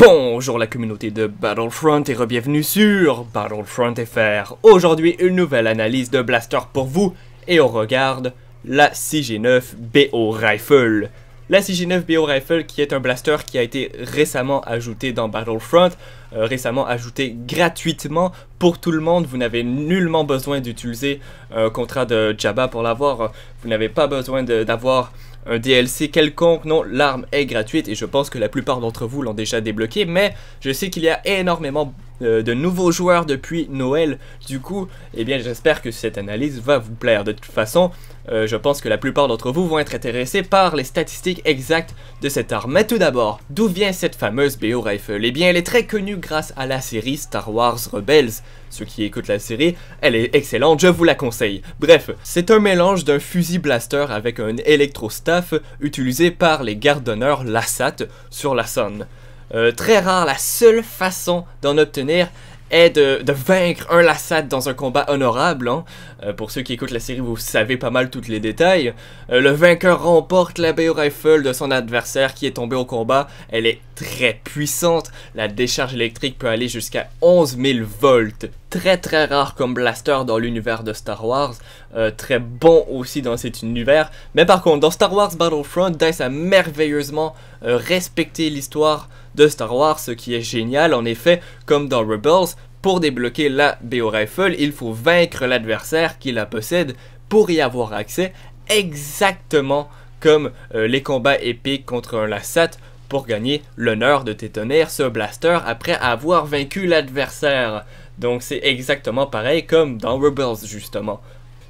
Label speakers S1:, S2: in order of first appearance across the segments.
S1: Bonjour la communauté de Battlefront et bienvenue sur Battlefront FR. Aujourd'hui, une nouvelle analyse de blaster pour vous et on regarde la CG9 BO Rifle. La CG9 BO Rifle qui est un blaster qui a été récemment ajouté dans Battlefront, euh, récemment ajouté gratuitement pour tout le monde. Vous n'avez nullement besoin d'utiliser un euh, contrat de Jabba pour l'avoir, vous n'avez pas besoin d'avoir un DLC quelconque. Non, l'arme est gratuite et je pense que la plupart d'entre vous l'ont déjà débloqué, mais je sais qu'il y a énormément euh, de nouveaux joueurs depuis Noël. Du coup, eh bien j'espère que cette analyse va vous plaire. De toute façon, euh, je pense que la plupart d'entre vous vont être intéressés par les statistiques exactes de cette arme. Mais tout d'abord, d'où vient cette fameuse BO Rifle Eh bien, elle est très connue grâce à la série Star Wars Rebels. Ceux qui écoutent la série, elle est excellente, je vous la conseille. Bref, c'est un mélange d'un fusil blaster avec un électrostaff utilisé par les gardes d'honneur Lassat sur la Sonne. Euh, très rare, la seule façon d'en obtenir est de, vaincre un Lassat dans un combat honorable. Hein. Euh, pour ceux qui écoutent la série, vous savez pas mal tous les détails. Euh, le vainqueur remporte la Bay Rifle de son adversaire qui est tombé au combat. Elle est très puissante. La décharge électrique peut aller jusqu'à 11 000 volts. Très très rare comme blaster dans l'univers de Star Wars. Euh, très bon aussi dans cet univers. Mais par contre, dans Star Wars Battlefront, DICE a merveilleusement euh, respecté l'histoire de Star Wars, ce qui est génial. En effet, comme dans Rebels, pour débloquer la BO Rifle, il faut vaincre l'adversaire qui la possède pour y avoir accès exactement comme euh, les combats épiques contre un Lassat pour gagner l'honneur de tétonner ce blaster après avoir vaincu l'adversaire. Donc c'est exactement pareil comme dans Rebels justement.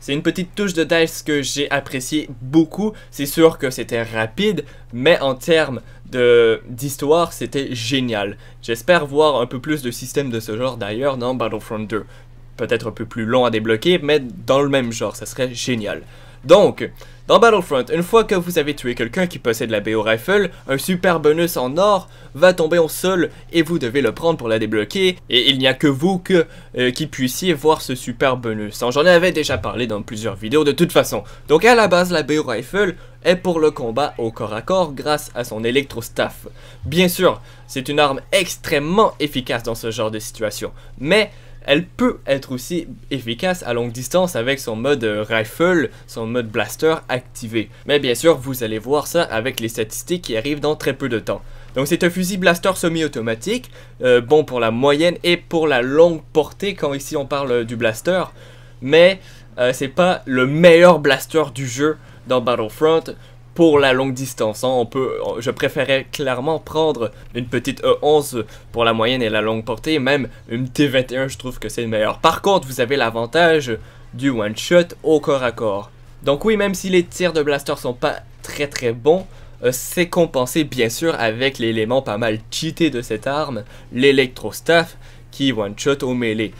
S1: C'est une petite touche de dice que j'ai apprécié beaucoup. C'est sûr que c'était rapide, mais en termes d'histoire, c'était génial. J'espère voir un peu plus de systèmes de ce genre d'ailleurs dans Battlefront 2. Peut-être un peu plus long à débloquer, mais dans le même genre, ça serait génial. Donc, dans Battlefront, une fois que vous avez tué quelqu'un qui possède la BO Rifle, un super bonus en or va tomber au sol et vous devez le prendre pour la débloquer. Et il n'y a que vous que, euh, qui puissiez voir ce super bonus. Hein, j'en avais déjà parlé dans plusieurs vidéos de toute façon. Donc à la base, la BO Rifle est pour le combat au corps à corps grâce à son électrostaff. Bien sûr, c'est une arme extrêmement efficace dans ce genre de situation. Mais elle peut être aussi efficace à longue distance avec son mode euh, rifle, son mode blaster activé. Mais bien sûr, vous allez voir ça avec les statistiques qui arrivent dans très peu de temps. Donc c'est un fusil blaster semi-automatique, euh, bon pour la moyenne et pour la longue portée quand ici on parle euh, du blaster, mais ce c'est pas le meilleur blaster du jeu dans Battlefront pour la longue distance. Hein. On peut, je préférais clairement prendre une petite E11 pour la moyenne et la longue portée, même une T21 je trouve que c'est le meilleur. Par contre, vous avez l'avantage du one-shot au corps à corps. Donc oui, même si les tirs de blaster sont pas très très bons, euh, c'est compensé bien sûr avec l'élément pas mal cheaté de cette arme, l'électro-staff one-shot au melee.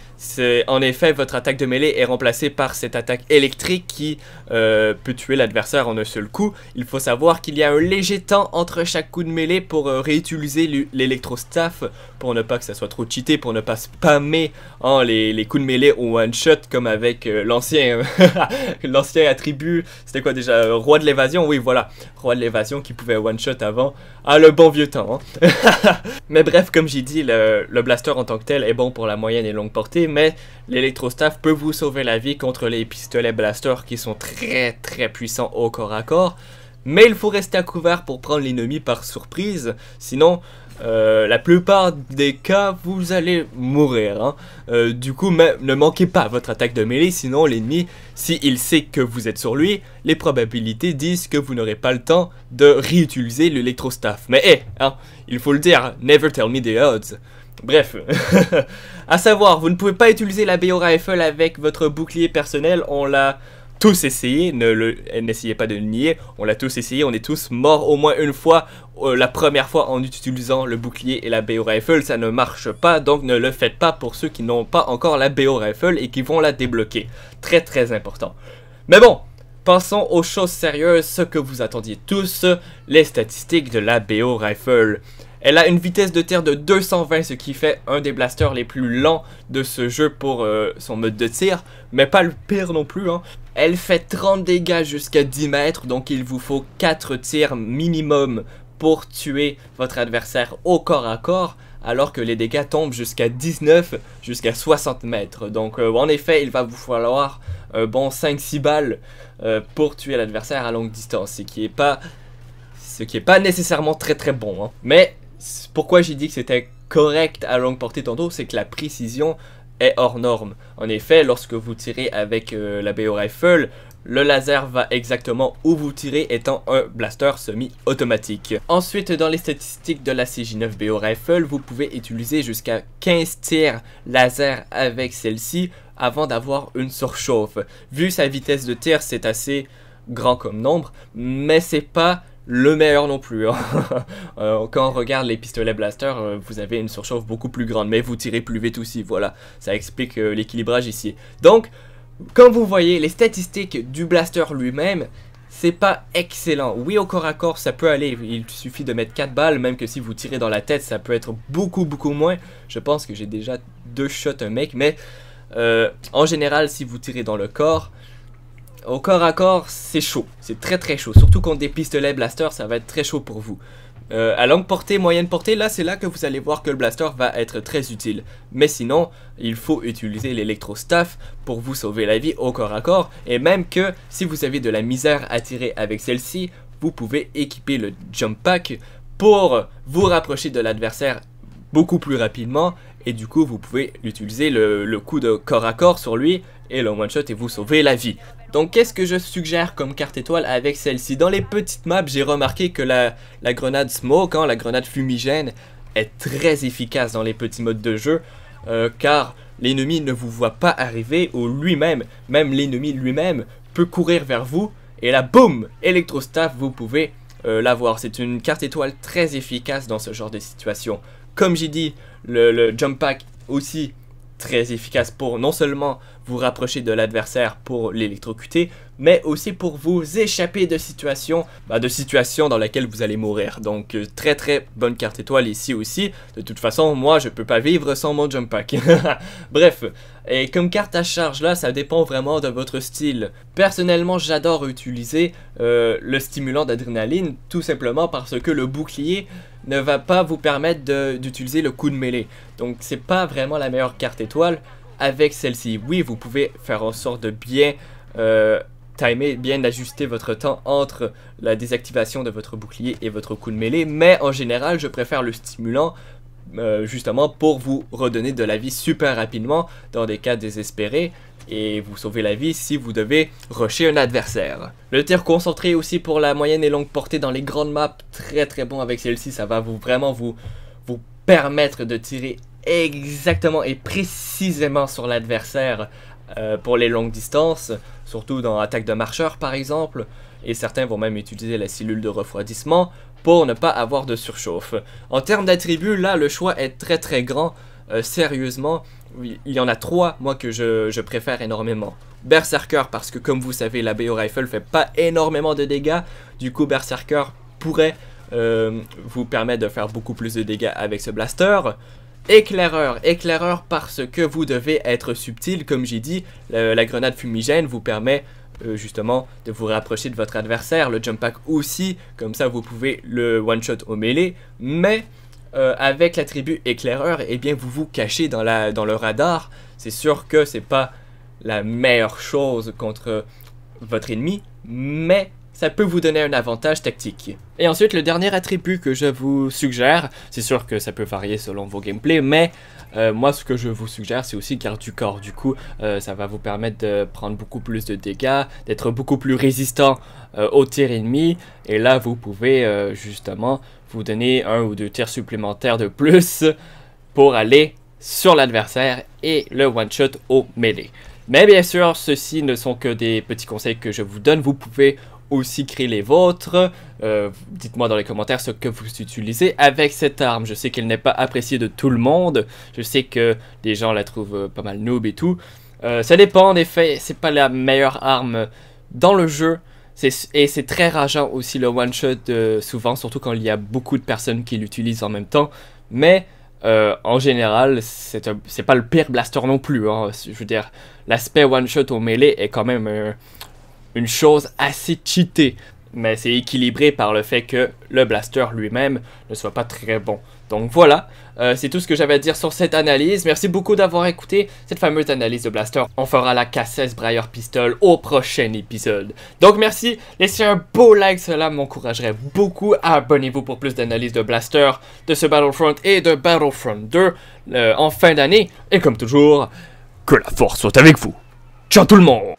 S1: En effet, votre attaque de mêlée est remplacée par cette attaque électrique qui euh, peut tuer l'adversaire en un seul coup. Il faut savoir qu'il y a un léger temps entre chaque coup de mêlée pour euh, réutiliser réutiliser l'électrostaff, pour ne pas que ça soit trop cheaté, pour ne pas spammer hein, les, les, coups de mêlée au one-shot comme avec euh, l'ancien l'ancien attribut, c'était quoi déjà Roi de l'évasion, oui voilà, Roi de l'évasion qui pouvait one-shot avant. Ah le bon vieux temps hein. Mais bref, comme j'ai dit, le, le blaster en tant que tel est bon pour la moyenne et longue portée, mais l'électrostaff peut vous sauver la vie contre les pistolets blasters qui sont très très puissants au corps à corps. Mais il faut rester à couvert pour prendre l'ennemi par surprise, sinon euh, la plupart des cas vous allez mourir. Hein. Euh, du coup, ne manquez pas votre attaque de mêlée, sinon l'ennemi, s'il sait que vous êtes sur lui, les probabilités disent que vous n'aurez pas le temps de réutiliser l'électrostaff. Mais hé, eh, hein, il faut le dire, never tell me the odds. Bref, à savoir, vous ne pouvez pas utiliser la BO Rifle avec votre bouclier personnel, on l'a tous essayé, n'essayez pas de le nier, on l'a tous essayé, on est tous morts au moins une fois, euh, la première fois en utilisant le bouclier et la BO Rifle, ça ne marche pas, donc ne le faites pas pour ceux qui n'ont pas encore la BO Rifle et qui vont la débloquer, très très important. Mais bon, Pensons aux choses sérieuses, ce que vous attendiez tous, les statistiques de la BO Rifle. Elle a une vitesse de tir de 220, ce qui fait un des blasters les plus lents de ce jeu pour euh, son mode de tir, mais pas le pire non plus. Hein. Elle fait 30 dégâts jusqu'à 10 mètres, donc il vous faut 4 tirs minimum pour tuer votre adversaire au corps à corps, alors que les dégâts tombent jusqu'à 19, jusqu'à 60 mètres. Donc euh, en effet, il va vous falloir un euh, bon 5-6 balles pour tuer l'adversaire à longue distance, ce qui est pas ce qui est pas nécessairement très très bon. Hein. Mais pourquoi j'ai dit que c'était correct à longue portée tantôt, c'est que la précision est hors norme. En effet, lorsque vous tirez avec euh, la BO Rifle, le laser va exactement où vous tirez étant un blaster semi-automatique. Ensuite, dans les statistiques de la CJ9 BO Rifle, vous pouvez utiliser jusqu'à 15 tirs laser avec celle-ci avant d'avoir une surchauffe. Vu sa vitesse de tir, c'est assez grand comme nombre, mais c'est pas le meilleur non plus. Hein. Euh, quand on regarde les pistolets blaster, euh, vous avez une surchauffe beaucoup plus grande, mais vous tirez plus vite aussi. Voilà, ça explique euh, l'équilibrage ici. Donc, comme vous voyez, les statistiques du blaster lui-même, c'est pas excellent. Oui, au corps à corps, ça peut aller. Il suffit de mettre quatre balles, même que si vous tirez dans la tête, ça peut être beaucoup, beaucoup moins. Je pense que j'ai déjà deux shots un mec, mais en général, si vous tirez dans le corps, au corps à corps, c'est chaud. C'est très très chaud. Surtout quand des pistolets blaster, ça va être très chaud pour vous. Euh, à longue portée, moyenne portée, là c'est là que vous allez voir que le blaster va être très utile. Mais sinon, il faut utiliser l'électrostaff pour vous sauver la vie au corps à corps. Et même que si vous avez de la misère à tirer avec celle-ci, vous pouvez équiper le jump pack pour vous rapprocher de l'adversaire beaucoup plus rapidement et du coup vous pouvez utiliser le, coup de corps à corps sur lui et le one shot et vous sauvez la vie. Donc qu'est-ce que je suggère comme carte étoile avec celle-ci Dans les petites maps j'ai remarqué que la, grenade smoke, hein, la grenade fumigène est très efficace dans les petits modes de jeu euh, car l'ennemi ne vous voit pas arriver ou lui-même, même, l'ennemi lui-même peut courir vers vous et là boum Electrostaff vous pouvez euh, l'avoir. C'est une carte étoile très efficace dans ce genre de situation. Comme j'ai dit, le, jump pack aussi très efficace pour non seulement vous rapprocher de l'adversaire pour l'électrocuter, mais aussi pour vous échapper de situations, bah, de dans lesquelles vous allez mourir. Donc euh, très très bonne carte étoile ici aussi. De toute façon, moi je peux pas vivre sans mon jump pack. Bref, et comme carte à charge là, ça dépend vraiment de votre style. Personnellement, j'adore utiliser euh, le stimulant d'adrénaline, tout simplement parce que le bouclier ne va pas vous permettre d'utiliser le coup de mêlée. Donc c'est pas vraiment la meilleure carte étoile, avec celle-ci. Oui, vous pouvez faire en sorte de bien euh, timer, bien ajuster votre temps entre la désactivation de votre bouclier et votre coup de mêlée, mais en général, je préfère le stimulant euh, justement pour vous redonner de la vie super rapidement dans des cas désespérés et vous sauver la vie si vous devez rusher un adversaire. Le tir concentré aussi pour la moyenne et longue portée dans les grandes maps, très très bon avec celle-ci, ça va vraiment vous, vous permettre de tirer exactement et précisément sur l'adversaire euh, pour les longues distances, surtout dans attaque de marcheurs par exemple, et certains vont même utiliser la cellule de refroidissement pour ne pas avoir de surchauffe. En termes d'attributs, là le choix est très très grand, euh, sérieusement, il y en a trois moi que je, je préfère énormément. Berserker parce que comme vous savez la BO Rifle fait pas énormément de dégâts, du coup Berserker pourrait euh, vous permettre de faire beaucoup plus de dégâts avec ce blaster. Éclaireur, éclaireur parce que vous devez être subtil, comme j'ai dit, la grenade fumigène vous permet euh, justement de vous rapprocher de votre adversaire, le jump pack aussi, comme ça vous pouvez le one shot au melee, mais avec euh, avec l'attribut éclaireur, eh bien vous vous cachez dans, dans le radar, c'est sûr que c'est pas la meilleure chose contre votre ennemi, mais ça peut vous donner un avantage tactique. Et ensuite, le dernier attribut que je vous suggère, c'est sûr que ça peut varier selon vos gameplays, mais euh, moi ce que je vous suggère c'est aussi garde du corps. Du coup, euh, ça va vous permettre de prendre beaucoup plus de dégâts, d'être beaucoup plus résistant euh, aux tirs ennemis, et là vous pouvez justement vous donner un ou deux tirs supplémentaires de plus pour aller sur l'adversaire et le one-shot au mêlée. Mais bien sûr, ceci ne sont que des petits conseils que je vous donne. Vous pouvez aussi créer les vôtres. Euh, dites-moi dans les commentaires ce que vous utilisez avec cette arme. Je sais qu'elle n'est pas appréciée de tout le monde. Je sais que les gens la trouvent euh, pas mal noob et tout. Euh, ça dépend en effet, c'est pas la meilleure arme dans le jeu. Et c'est très rageant aussi le one-shot souvent, surtout quand il y a beaucoup de personnes qui l'utilisent en même temps. Mais en général, c'est pas le pire blaster non plus. Hein. Je veux dire, l'aspect one-shot au melee est quand même une chose assez cheatée, mais c'est équilibré par le fait que le blaster lui-même ne soit pas très bon. Donc voilà, euh, c'est tout ce que j'avais à dire sur cette analyse. Merci beaucoup d'avoir écouté cette fameuse analyse de blaster. On fera la K16 Briar Pistol au prochain épisode. Donc merci, laissez un beau like, cela m'encouragerait beaucoup. Abonnez-vous pour plus d'analyses de blaster, de ce Battlefront et de Battlefront 2 euh, en fin d'année. Et comme toujours, que la force soit avec vous. Ciao tout le monde